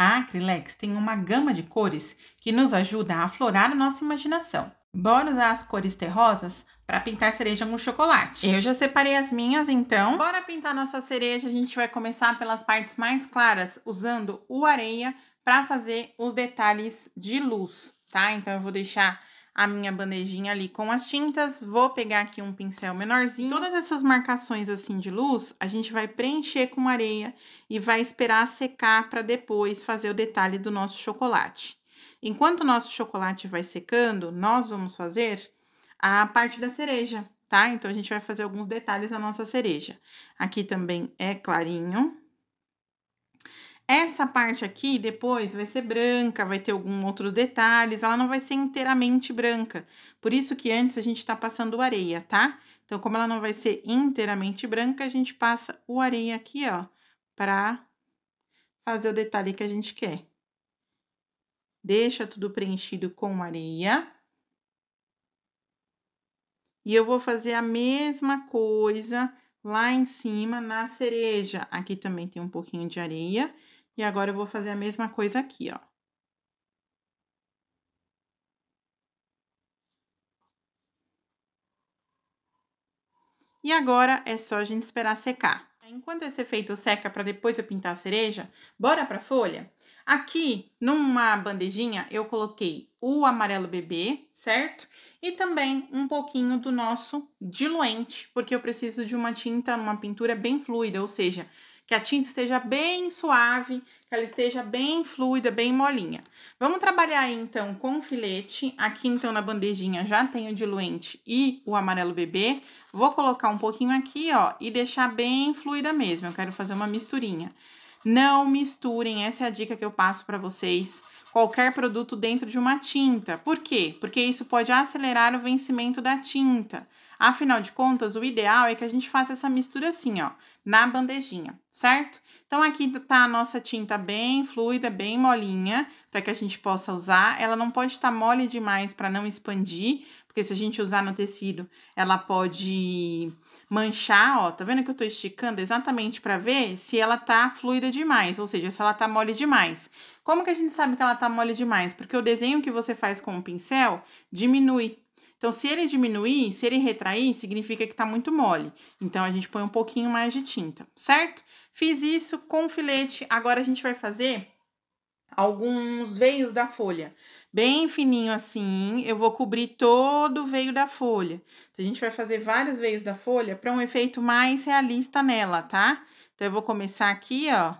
A Acrylex tem uma gama de cores que nos ajuda a aflorar a nossa imaginação. Bora usar as cores terrosas para pintar cereja com chocolate. Eu já separei as minhas, então. Bora pintar nossa cereja. A gente vai começar pelas partes mais claras, usando o areia para fazer os detalhes de luz, tá? Então eu vou deixar a minha bandejinha ali com as tintas, vou pegar aqui um pincel menorzinho. Todas essas marcações assim de luz, a gente vai preencher com areia e vai esperar secar para depois fazer o detalhe do nosso chocolate. Enquanto o nosso chocolate vai secando, nós vamos fazer a parte da cereja, tá? Então, a gente vai fazer alguns detalhes da nossa cereja. Aqui também é clarinho, essa parte aqui depois vai ser branca, vai ter alguns outros detalhes, ela não vai ser inteiramente branca. Por isso que antes a gente está passando areia, tá? Então, como ela não vai ser inteiramente branca, a gente passa o areia aqui, ó, para fazer o detalhe que a gente quer. Deixa tudo preenchido com areia. E eu vou fazer a mesma coisa lá em cima na cereja. Aqui também tem um pouquinho de areia. E agora eu vou fazer a mesma coisa aqui, ó. E agora é só a gente esperar secar. Enquanto esse efeito seca para depois eu pintar a cereja, bora para a folha? Aqui, numa bandejinha, eu coloquei o amarelo bebê, certo? E também um pouquinho do nosso diluente, porque eu preciso de uma tinta, uma pintura bem fluida, ou seja, que a tinta esteja bem suave, que ela esteja bem fluida, bem molinha. Vamos trabalhar então com o filete. Aqui então na bandejinha já tem o diluente e o amarelo bebê. Vou colocar um pouquinho aqui, ó, e deixar bem fluida mesmo. Eu quero fazer uma misturinha. Não misturem, essa é a dica que eu passo para vocês, qualquer produto dentro de uma tinta. Por quê? Porque isso pode acelerar o vencimento da tinta. Afinal de contas, o ideal é que a gente faça essa mistura assim, ó, na bandejinha, certo? Então, aqui tá a nossa tinta bem fluida, bem molinha, para que a gente possa usar. Ela não pode estar tá mole demais para não expandir, porque se a gente usar no tecido, ela pode manchar, ó. Tá vendo que eu tô esticando exatamente para ver se ela tá fluida demais, ou seja, se ela tá mole demais. Como que a gente sabe que ela tá mole demais? Porque o desenho que você faz com o pincel diminui. Então, se ele diminuir, se ele retrair, significa que tá muito mole. Então, a gente põe um pouquinho mais de tinta, certo? Fiz isso com o filete. Agora, a gente vai fazer alguns veios da folha, bem fininho assim. Eu vou cobrir todo o veio da folha. Então, a gente vai fazer vários veios da folha para um efeito mais realista nela, tá? Então, eu vou começar aqui, ó,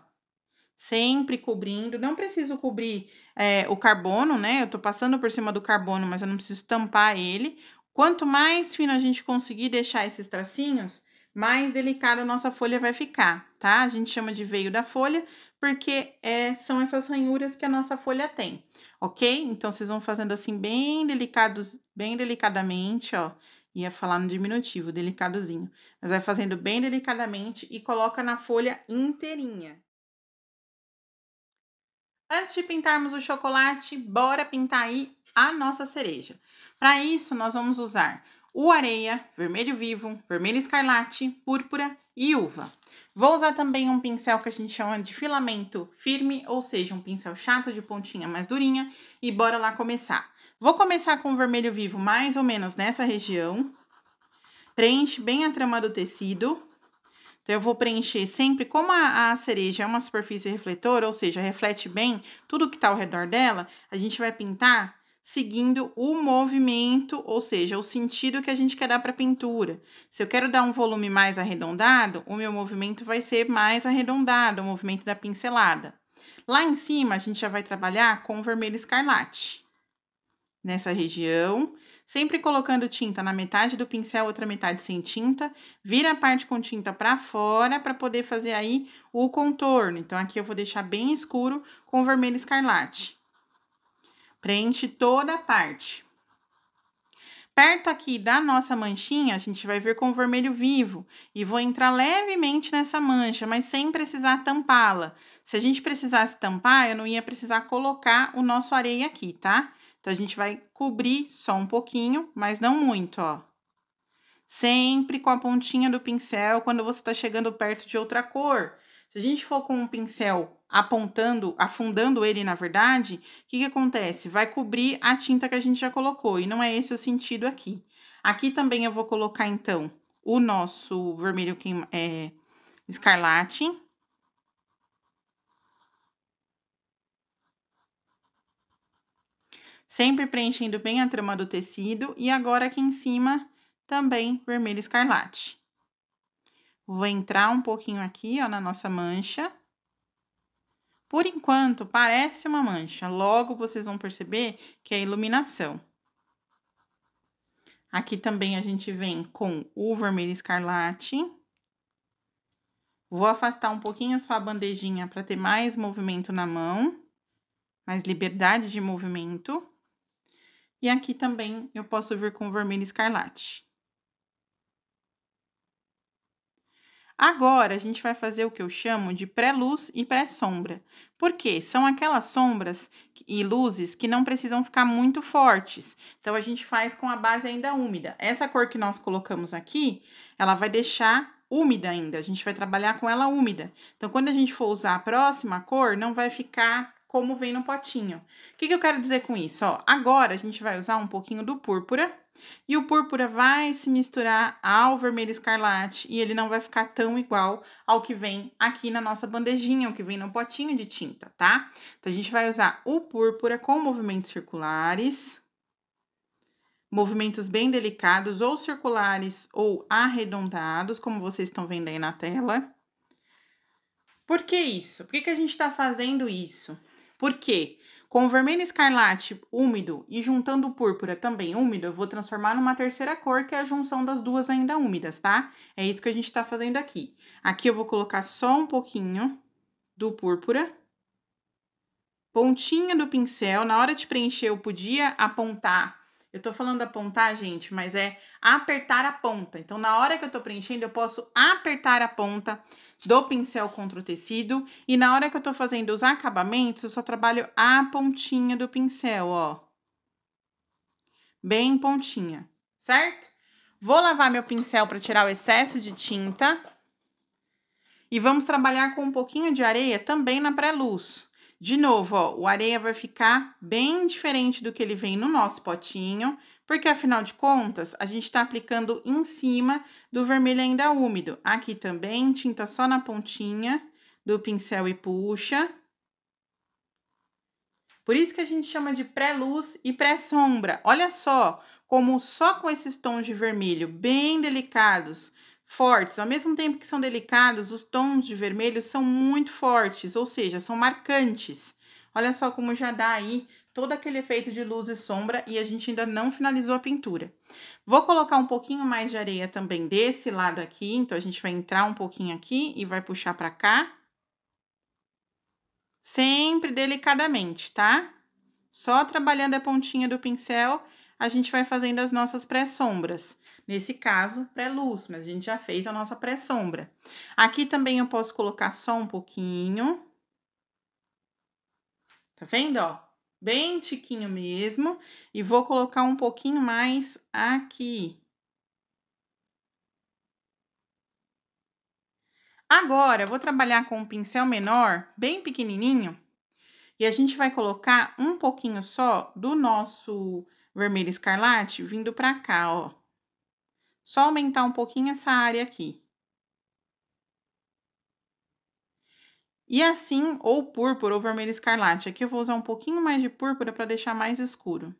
sempre cobrindo. Não preciso cobrir é, o carbono, né? Eu tô passando por cima do carbono, mas eu não preciso tampar ele. Quanto mais fino a gente conseguir deixar esses tracinhos, mais delicada a nossa folha vai ficar, tá? A gente chama de veio da folha, porque é, são essas ranhuras que a nossa folha tem, ok? Então, vocês vão fazendo assim bem delicados, bem delicadamente, ó. Ia falar no diminutivo, delicadozinho. Mas vai fazendo bem delicadamente e coloca na folha inteirinha. Antes de pintarmos o chocolate, bora pintar aí a nossa cereja. Para isso, nós vamos usar o areia, vermelho vivo, vermelho escarlate, púrpura e uva. Vou usar também um pincel que a gente chama de filamento firme, ou seja, um pincel chato de pontinha mais durinha, e bora lá começar. Vou começar com o vermelho vivo mais ou menos nessa região. Preenche bem a trama do tecido. Então, eu vou preencher sempre, como a, a cereja é uma superfície refletora, ou seja, reflete bem tudo que está ao redor dela, a gente vai pintar seguindo o movimento, ou seja, o sentido que a gente quer dar para a pintura. Se eu quero dar um volume mais arredondado, o meu movimento vai ser mais arredondado, o movimento da pincelada. Lá em cima, a gente já vai trabalhar com vermelho escarlate. Nessa região, sempre colocando tinta na metade do pincel, outra metade sem tinta, vira a parte com tinta para fora para poder fazer aí o contorno. Então, aqui eu vou deixar bem escuro com vermelho escarlate. Preenche toda a parte. Perto aqui da nossa manchinha, a gente vai vir com o vermelho vivo e vou entrar levemente nessa mancha, mas sem precisar tampá-la. Se a gente precisasse tampar, eu não ia precisar colocar o nosso areia aqui, tá? Então, a gente vai cobrir só um pouquinho, mas não muito, ó. Sempre com a pontinha do pincel, quando você está chegando perto de outra cor, se a gente for com um pincel apontando, afundando ele na verdade, o que, que acontece? Vai cobrir a tinta que a gente já colocou, e não é esse o sentido aqui. Aqui também eu vou colocar, então, o nosso vermelho queima, é, escarlate. Sempre preenchendo bem a trama do tecido. E agora aqui em cima, também vermelho escarlate. Vou entrar um pouquinho aqui, ó, na nossa mancha. Por enquanto, parece uma mancha. Logo, vocês vão perceber que é iluminação. Aqui também a gente vem com o vermelho escarlate. Vou afastar um pouquinho só a bandejinha para ter mais movimento na mão, mais liberdade de movimento. E aqui também eu posso vir com o vermelho escarlate. Agora a gente vai fazer o que eu chamo de pré-luz e pré-sombra, Por quê? são aquelas sombras e luzes que não precisam ficar muito fortes. Então a gente faz com a base ainda úmida. Essa cor que nós colocamos aqui, ela vai deixar úmida ainda. A gente vai trabalhar com ela úmida. Então quando a gente for usar a próxima cor, não vai ficar como vem no potinho. O que, que eu quero dizer com isso? Ó, agora a gente vai usar um pouquinho do púrpura e o púrpura vai se misturar ao vermelho escarlate e ele não vai ficar tão igual ao que vem aqui na nossa bandejinha, o que vem no potinho de tinta, tá? Então a gente vai usar o púrpura com movimentos circulares, movimentos bem delicados ou circulares ou arredondados, como vocês estão vendo aí na tela. Por que isso? Por que, que a gente está fazendo isso? Porque com o vermelho escarlate úmido e juntando o púrpura também úmido, eu vou transformar numa terceira cor, que é a junção das duas ainda úmidas, tá? É isso que a gente tá fazendo aqui. Aqui eu vou colocar só um pouquinho do púrpura. Pontinha do pincel. Na hora de preencher, eu podia apontar. Eu tô falando apontar, gente, mas é apertar a ponta. Então, na hora que eu tô preenchendo, eu posso apertar a ponta do pincel contra o tecido. E na hora que eu tô fazendo os acabamentos, eu só trabalho a pontinha do pincel, ó. Bem pontinha, certo? Vou lavar meu pincel para tirar o excesso de tinta. E vamos trabalhar com um pouquinho de areia também na pré-luz. De novo, ó, o areia vai ficar bem diferente do que ele vem no nosso potinho, porque afinal de contas a gente está aplicando em cima do vermelho ainda úmido. Aqui também, tinta só na pontinha do pincel e puxa. Por isso que a gente chama de pré-luz e pré-sombra. Olha só como só com esses tons de vermelho bem delicados, fortes, ao mesmo tempo que são delicados, os tons de vermelho são muito fortes, ou seja, são marcantes. Olha só como já dá aí todo aquele efeito de luz e sombra e a gente ainda não finalizou a pintura. Vou colocar um pouquinho mais de areia também desse lado aqui, então a gente vai entrar um pouquinho aqui e vai puxar para cá. Sempre delicadamente, tá? Só trabalhando a pontinha do pincel, a gente vai fazendo as nossas pré-sombras. Nesse caso, pré-luz, mas a gente já fez a nossa pré-sombra. Aqui também eu posso colocar só um pouquinho. Tá vendo, ó? bem tiquinho mesmo, e vou colocar um pouquinho mais aqui. Agora, vou trabalhar com um pincel menor, bem pequenininho, e a gente vai colocar um pouquinho só do nosso vermelho escarlate vindo pra cá, ó. Só aumentar um pouquinho essa área aqui. E assim, ou púrpura ou vermelho escarlate. Aqui eu vou usar um pouquinho mais de púrpura para deixar mais escuro.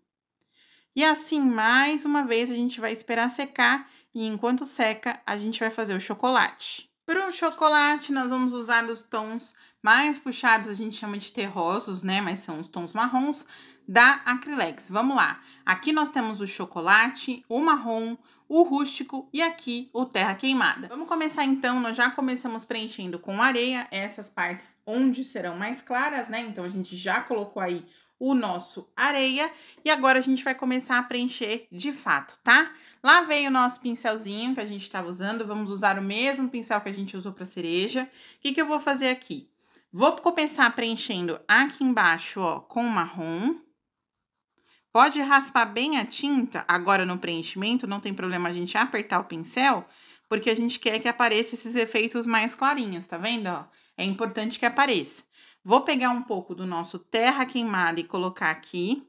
E assim, mais uma vez, a gente vai esperar secar e enquanto seca, a gente vai fazer o chocolate. Para o chocolate, nós vamos usar os tons mais puxados, a gente chama de terrosos, né? Mas são os tons marrons da Acrylex. Vamos lá. Aqui nós temos o chocolate, o marrom, o rústico e aqui o terra queimada. Vamos começar então, nós já começamos preenchendo com areia essas partes onde serão mais claras, né? Então a gente já colocou aí o nosso areia e agora a gente vai começar a preencher de fato, tá? Lá veio o nosso pincelzinho que a gente estava usando, vamos usar o mesmo pincel que a gente usou para cereja. O que, que eu vou fazer aqui? Vou começar preenchendo aqui embaixo, ó, com marrom. Pode raspar bem a tinta, agora no preenchimento, não tem problema a gente apertar o pincel, porque a gente quer que apareça esses efeitos mais clarinhos, tá vendo? Ó, é importante que apareça. Vou pegar um pouco do nosso terra queimada e colocar aqui.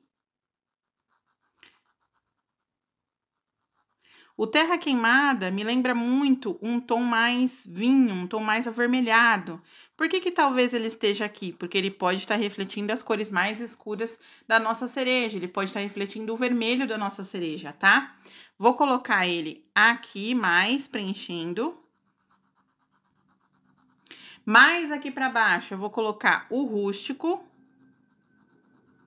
O terra queimada me lembra muito um tom mais vinho, um tom mais avermelhado, por que, que talvez ele esteja aqui? Porque ele pode estar refletindo as cores mais escuras da nossa cereja, ele pode estar refletindo o vermelho da nossa cereja, tá? Vou colocar ele aqui mais preenchendo. Mais aqui para baixo eu vou colocar o rústico.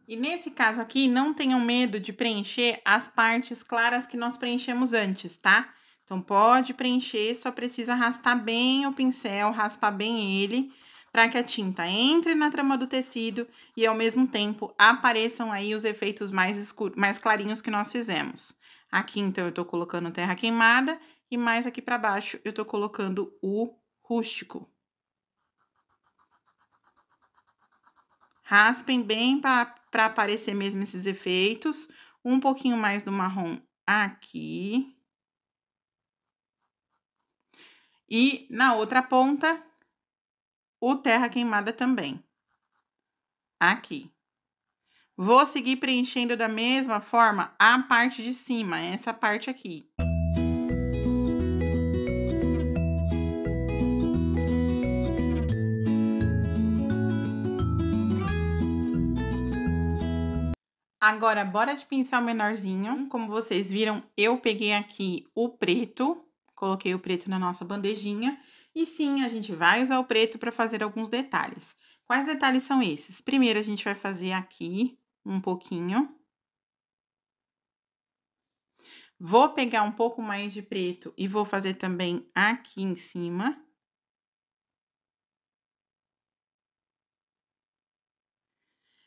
E nesse caso aqui, não tenham medo de preencher as partes claras que nós preenchemos antes, tá? Então, pode preencher, só precisa arrastar bem o pincel, raspar bem ele, para que a tinta entre na trama do tecido e ao mesmo tempo apareçam aí os efeitos mais escuros, mais clarinhos que nós fizemos. Aqui então eu estou colocando terra queimada e mais aqui para baixo eu estou colocando o rústico. Raspem bem para aparecer mesmo esses efeitos. Um pouquinho mais do marrom aqui. E na outra ponta, o terra queimada também. Aqui. Vou seguir preenchendo da mesma forma a parte de cima, essa parte aqui. Agora, bora de pincel menorzinho. Como vocês viram, eu peguei aqui o preto, coloquei o preto na nossa bandejinha e sim, a gente vai usar o preto para fazer alguns detalhes. Quais detalhes são esses? Primeiro, a gente vai fazer aqui um pouquinho. Vou pegar um pouco mais de preto e vou fazer também aqui em cima.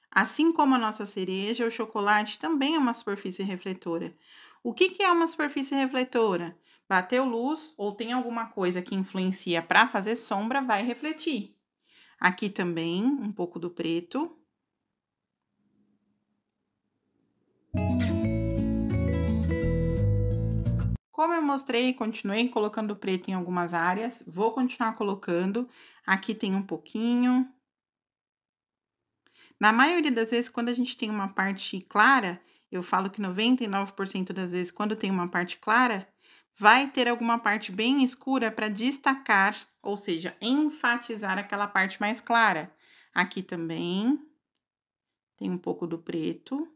Assim como a nossa cereja, o chocolate também é uma superfície refletora. O que, que é uma superfície refletora? Bateu luz ou tem alguma coisa que influencia para fazer sombra, vai refletir. Aqui também um pouco do preto. Como eu mostrei, continuei colocando preto em algumas áreas, vou continuar colocando. Aqui tem um pouquinho. Na maioria das vezes, quando a gente tem uma parte clara, eu falo que 99% das vezes, quando tem uma parte clara, vai ter alguma parte bem escura para destacar, ou seja, enfatizar aquela parte mais clara. Aqui também tem um pouco do preto.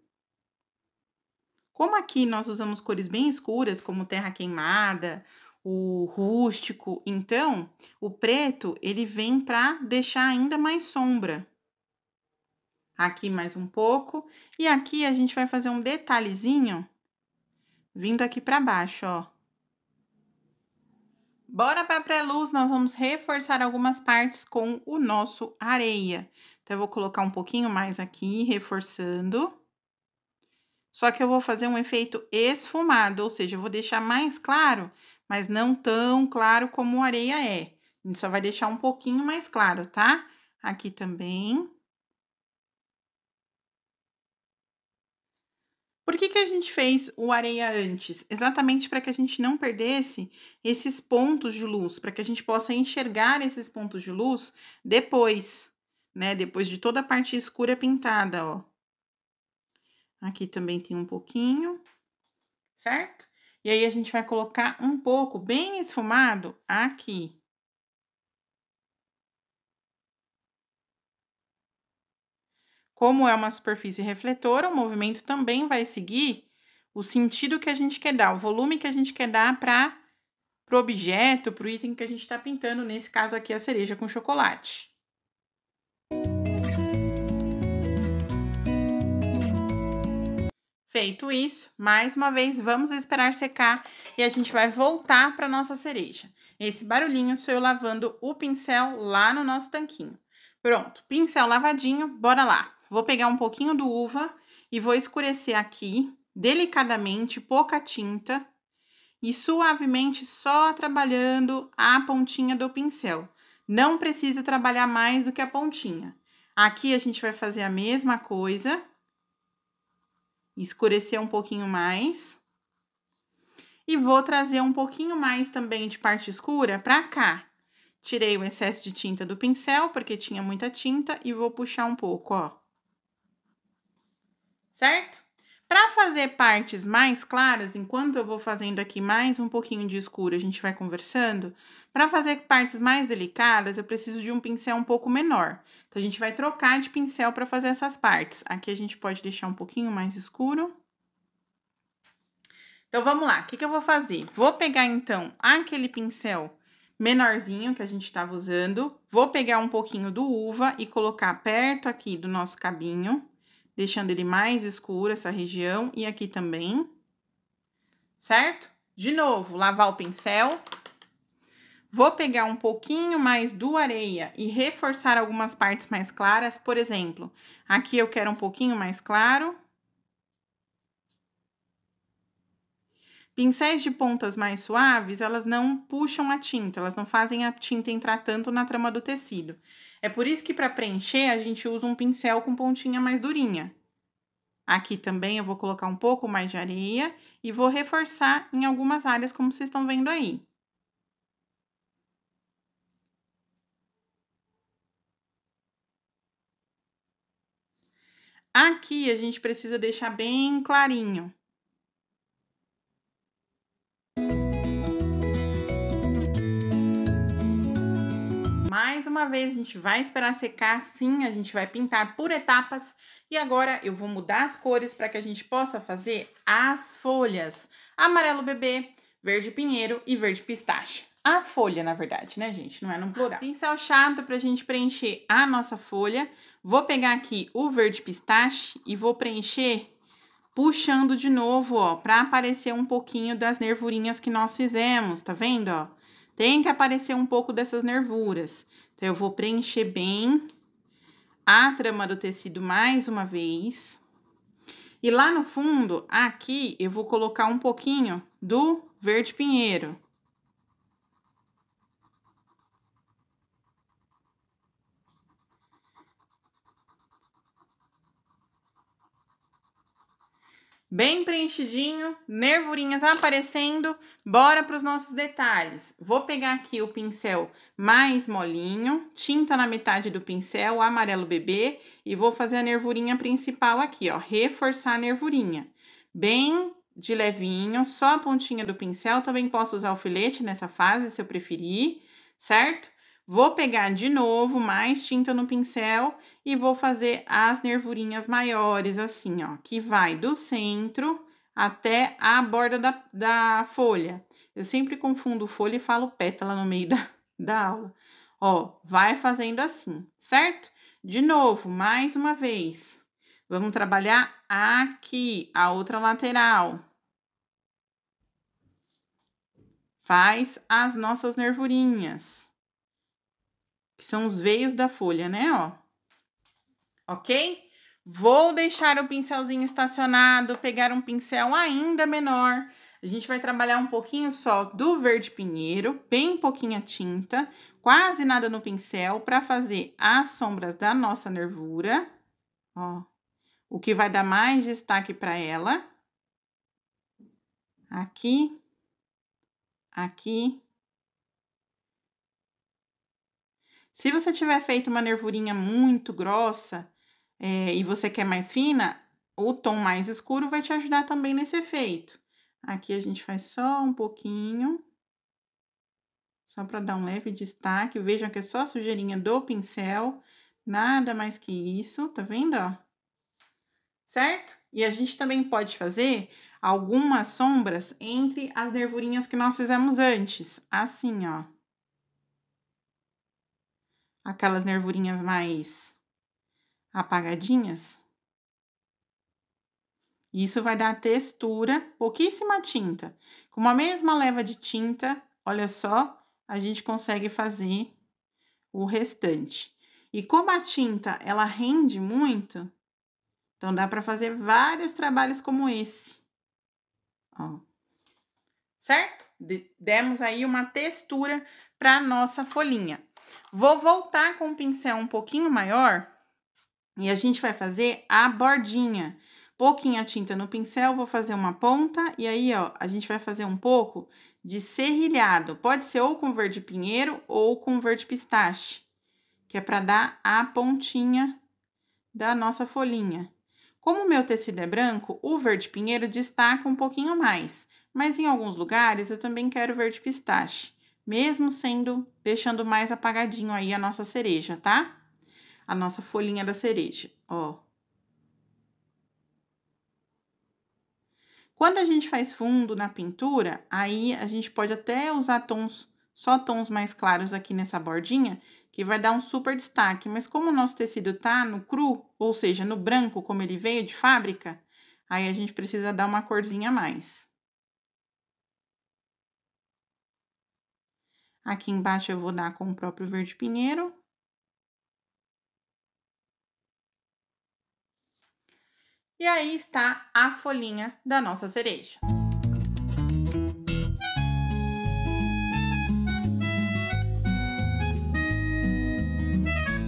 Como aqui nós usamos cores bem escuras, como terra queimada, o rústico, então o preto ele vem para deixar ainda mais sombra. Aqui mais um pouco e aqui a gente vai fazer um detalhezinho vindo aqui para baixo, ó. Bora para a pré-luz, nós vamos reforçar algumas partes com o nosso areia. Então, eu vou colocar um pouquinho mais aqui, reforçando. Só que eu vou fazer um efeito esfumado, ou seja, eu vou deixar mais claro, mas não tão claro como a areia é. A gente só vai deixar um pouquinho mais claro, tá? Aqui também. Por que, que a gente fez o areia antes? Exatamente para que a gente não perdesse esses pontos de luz, para que a gente possa enxergar esses pontos de luz depois, né? Depois de toda a parte escura pintada, ó. Aqui também tem um pouquinho, certo? E aí a gente vai colocar um pouco bem esfumado aqui. Como é uma superfície refletora, o movimento também vai seguir o sentido que a gente quer dar, o volume que a gente quer dar para o objeto, para o item que a gente está pintando, nesse caso aqui a cereja com chocolate. Feito isso, mais uma vez vamos esperar secar e a gente vai voltar para nossa cereja. Esse barulhinho sou eu lavando o pincel lá no nosso tanquinho. Pronto, pincel lavadinho, bora lá! Vou pegar um pouquinho do uva e vou escurecer aqui, delicadamente, pouca tinta. E suavemente só trabalhando a pontinha do pincel. Não preciso trabalhar mais do que a pontinha. Aqui a gente vai fazer a mesma coisa. Escurecer um pouquinho mais. E vou trazer um pouquinho mais também de parte escura para cá. Tirei o excesso de tinta do pincel, porque tinha muita tinta, e vou puxar um pouco, ó certo? Para fazer partes mais claras, enquanto eu vou fazendo aqui mais um pouquinho de escuro, a gente vai conversando. Para fazer partes mais delicadas, eu preciso de um pincel um pouco menor. Então, a gente vai trocar de pincel para fazer essas partes. Aqui a gente pode deixar um pouquinho mais escuro. Então, vamos lá. O que, que eu vou fazer? Vou pegar, então, aquele pincel menorzinho que a gente estava usando. Vou pegar um pouquinho do uva e colocar perto aqui do nosso cabinho deixando ele mais escuro essa região e aqui também, certo? De novo, lavar o pincel. Vou pegar um pouquinho mais do areia e reforçar algumas partes mais claras. Por exemplo, aqui eu quero um pouquinho mais claro. Pincéis de pontas mais suaves, elas não puxam a tinta, elas não fazem a tinta entrar tanto na trama do tecido. É por isso que para preencher a gente usa um pincel com pontinha mais durinha. Aqui também eu vou colocar um pouco mais de areia e vou reforçar em algumas áreas, como vocês estão vendo aí. Aqui a gente precisa deixar bem clarinho. mais uma vez, a gente vai esperar secar, sim, a gente vai pintar por etapas. E agora eu vou mudar as cores para que a gente possa fazer as folhas. Amarelo bebê, verde pinheiro e verde pistache. A folha, na verdade, né, gente? Não é no plural. Ah. Pincel chato para a gente preencher a nossa folha. Vou pegar aqui o verde pistache e vou preencher puxando de novo, ó, para aparecer um pouquinho das nervurinhas que nós fizemos, tá vendo, ó? tem que aparecer um pouco dessas nervuras. Então, eu vou preencher bem a trama do tecido mais uma vez. E lá no fundo, aqui, eu vou colocar um pouquinho do verde pinheiro. Bem preenchidinho, nervurinhas aparecendo, bora para os nossos detalhes. Vou pegar aqui o pincel mais molinho, tinta na metade do pincel, amarelo bebê, e vou fazer a nervurinha principal aqui, ó, reforçar a nervurinha. Bem de levinho, só a pontinha do pincel, também posso usar o filete nessa fase, se eu preferir, certo? Vou pegar de novo mais tinta no pincel e vou fazer as nervurinhas maiores, assim, ó, que vai do centro até a borda da, da folha. Eu sempre confundo folha e falo pétala no meio da, da aula. Ó, vai fazendo assim, certo? De novo, mais uma vez. Vamos trabalhar aqui, a outra lateral. Faz as nossas nervurinhas que são os veios da folha, né, ó. Ok? Vou deixar o pincelzinho estacionado, pegar um pincel ainda menor. A gente vai trabalhar um pouquinho só do verde pinheiro, bem pouquinha tinta, quase nada no pincel, para fazer as sombras da nossa nervura, ó. O que vai dar mais destaque para ela. Aqui, aqui Se você tiver feito uma nervurinha muito grossa é, e você quer mais fina, o tom mais escuro vai te ajudar também nesse efeito. Aqui a gente faz só um pouquinho, só para dar um leve destaque. Vejam que é só a sujeirinha do pincel, nada mais que isso, tá vendo, ó? Certo? E a gente também pode fazer algumas sombras entre as nervurinhas que nós fizemos antes, assim, ó aquelas nervurinhas mais apagadinhas. Isso vai dar textura, pouquíssima tinta. Com a mesma leva de tinta, olha só, a gente consegue fazer o restante. E como a tinta, ela rende muito, então dá para fazer vários trabalhos como esse. Ó. Certo? De demos aí uma textura para nossa folhinha. Vou voltar com o pincel um pouquinho maior e a gente vai fazer a bordinha. Pouquinha tinta no pincel, vou fazer uma ponta e aí, ó, a gente vai fazer um pouco de serrilhado. Pode ser ou com verde pinheiro ou com verde pistache, que é para dar a pontinha da nossa folhinha. Como o meu tecido é branco, o verde pinheiro destaca um pouquinho mais, mas em alguns lugares eu também quero verde pistache mesmo sendo deixando mais apagadinho aí a nossa cereja, tá? A nossa folhinha da cereja, ó. Quando a gente faz fundo na pintura, aí a gente pode até usar tons, só tons mais claros aqui nessa bordinha, que vai dar um super destaque. Mas como o nosso tecido tá no cru, ou seja, no branco, como ele veio de fábrica, aí a gente precisa dar uma corzinha a mais. Aqui embaixo eu vou dar com o próprio verde pinheiro. E aí está a folhinha da nossa cereja.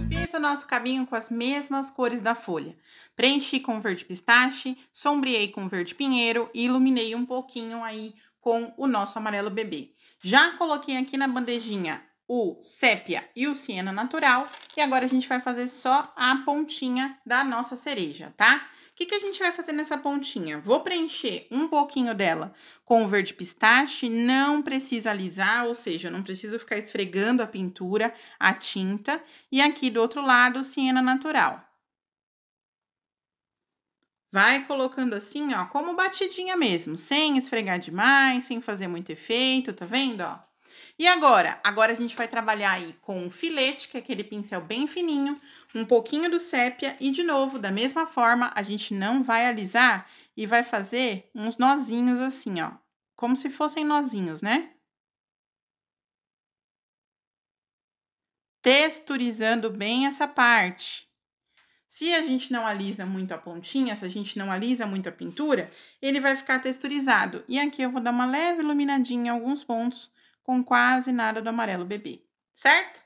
Fiz o nosso cabinho com as mesmas cores da folha. Preenchi com verde pistache, sombreei com verde pinheiro e iluminei um pouquinho aí com o nosso amarelo bebê. Já coloquei aqui na bandejinha o sépia e o siena natural. E agora a gente vai fazer só a pontinha da nossa cereja, tá? O que, que a gente vai fazer nessa pontinha? Vou preencher um pouquinho dela com o verde pistache, não precisa alisar, ou seja, não preciso ficar esfregando a pintura, a tinta. E aqui do outro lado, siena natural. Vai colocando assim, ó, como batidinha mesmo, sem esfregar demais, sem fazer muito efeito, tá vendo, ó? E agora? Agora a gente vai trabalhar aí com um filete, que é aquele pincel bem fininho, um pouquinho do sépia e de novo, da mesma forma, a gente não vai alisar e vai fazer uns nozinhos assim, ó, como se fossem nozinhos, né? Texturizando bem essa parte. Se a gente não alisa muito a pontinha, se a gente não alisa muito a pintura, ele vai ficar texturizado. E aqui eu vou dar uma leve iluminadinha em alguns pontos, com quase nada do amarelo bebê, certo?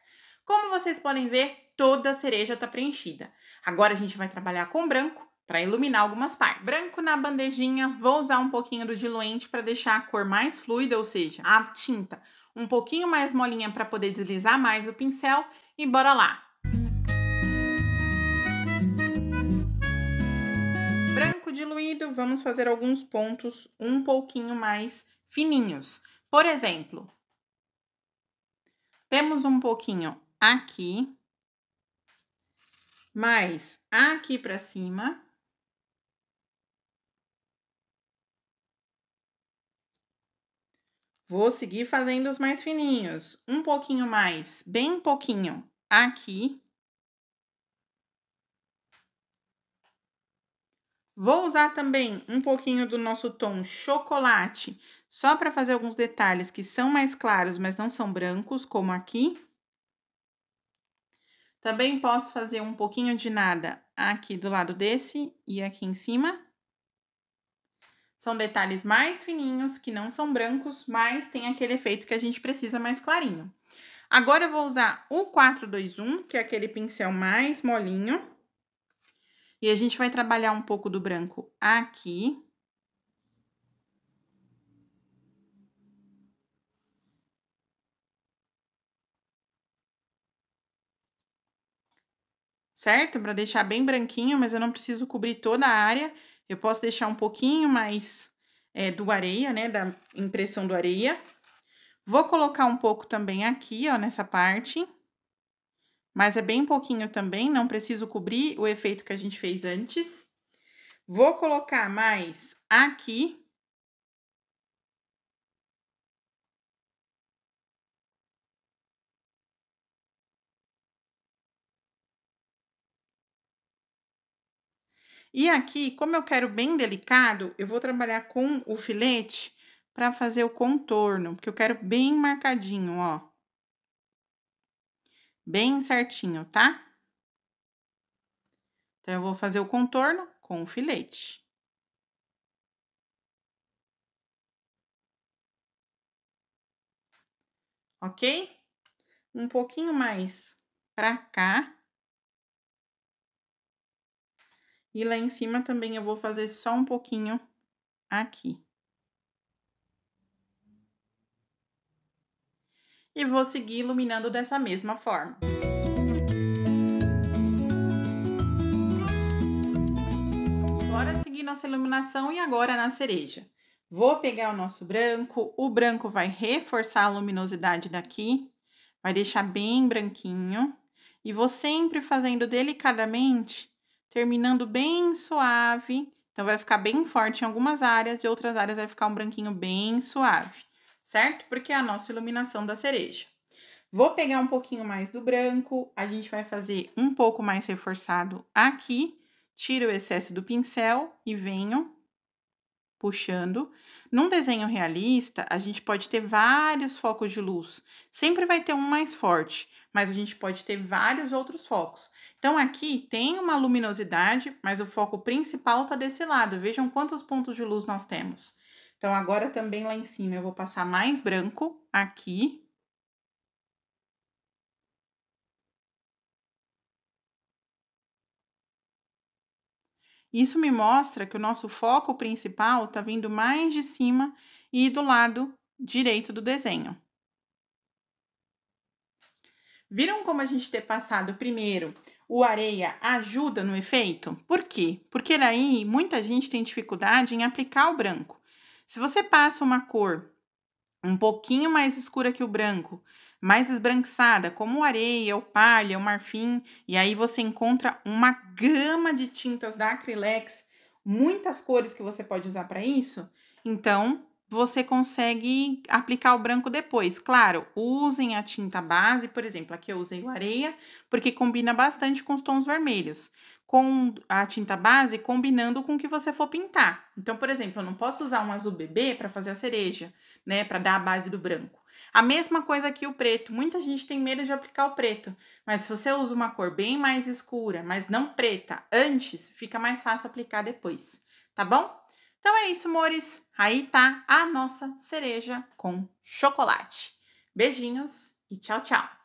Como vocês podem ver, toda a cereja está preenchida. Agora a gente vai trabalhar com branco para iluminar algumas partes. Branco na bandejinha, vou usar um pouquinho do diluente para deixar a cor mais fluida, ou seja, a tinta um pouquinho mais molinha para poder deslizar mais o pincel. E bora lá! diluído, vamos fazer alguns pontos um pouquinho mais fininhos. Por exemplo, temos um pouquinho aqui, mais aqui para cima. Vou seguir fazendo os mais fininhos, um pouquinho mais, bem pouquinho aqui. Vou usar também um pouquinho do nosso tom chocolate, só para fazer alguns detalhes que são mais claros, mas não são brancos, como aqui. Também posso fazer um pouquinho de nada aqui do lado desse e aqui em cima. São detalhes mais fininhos, que não são brancos, mas tem aquele efeito que a gente precisa mais clarinho. Agora eu vou usar o 421, que é aquele pincel mais molinho. E a gente vai trabalhar um pouco do branco aqui. Certo? Para deixar bem branquinho, mas eu não preciso cobrir toda a área. Eu posso deixar um pouquinho mais é, do areia, né? Da impressão do areia. Vou colocar um pouco também aqui, ó, nessa parte mas é bem pouquinho também, não preciso cobrir o efeito que a gente fez antes. Vou colocar mais aqui. E aqui, como eu quero bem delicado, eu vou trabalhar com o filete para fazer o contorno, porque eu quero bem marcadinho, ó bem certinho, tá? Então, eu vou fazer o contorno com o filete. Ok? Um pouquinho mais pra cá. E lá em cima também eu vou fazer só um pouquinho aqui. e vou seguir iluminando dessa mesma forma. Bora seguir nossa iluminação e agora na cereja. Vou pegar o nosso branco, o branco vai reforçar a luminosidade daqui, vai deixar bem branquinho. E vou sempre fazendo delicadamente, terminando bem suave. Então, vai ficar bem forte em algumas áreas e outras áreas vai ficar um branquinho bem suave certo? Porque é a nossa iluminação da cereja. Vou pegar um pouquinho mais do branco, a gente vai fazer um pouco mais reforçado aqui, tiro o excesso do pincel e venho puxando. Num desenho realista, a gente pode ter vários focos de luz. Sempre vai ter um mais forte, mas a gente pode ter vários outros focos. Então, aqui tem uma luminosidade, mas o foco principal está desse lado. Vejam quantos pontos de luz nós temos. Então, agora também lá em cima eu vou passar mais branco aqui. Isso me mostra que o nosso foco principal está vindo mais de cima e do lado direito do desenho. Viram como a gente ter passado primeiro o areia ajuda no efeito? Por quê? Porque aí muita gente tem dificuldade em aplicar o branco. Se você passa uma cor um pouquinho mais escura que o branco, mais esbranquiçada, como areia, ou palha, ou marfim, e aí você encontra uma gama de tintas da Acrylex, muitas cores que você pode usar para isso. Então, você consegue aplicar o branco depois. Claro, usem a tinta base, por exemplo, aqui eu usei o areia, porque combina bastante com os tons vermelhos com a tinta base combinando com o que você for pintar. Então, por exemplo, eu não posso usar um azul bebê para fazer a cereja, né, para dar a base do branco. A mesma coisa aqui o preto. Muita gente tem medo de aplicar o preto, mas se você usa uma cor bem mais escura, mas não preta, antes, fica mais fácil aplicar depois, tá bom? Então é isso, amores. Aí tá a nossa cereja com chocolate. Beijinhos e tchau, tchau.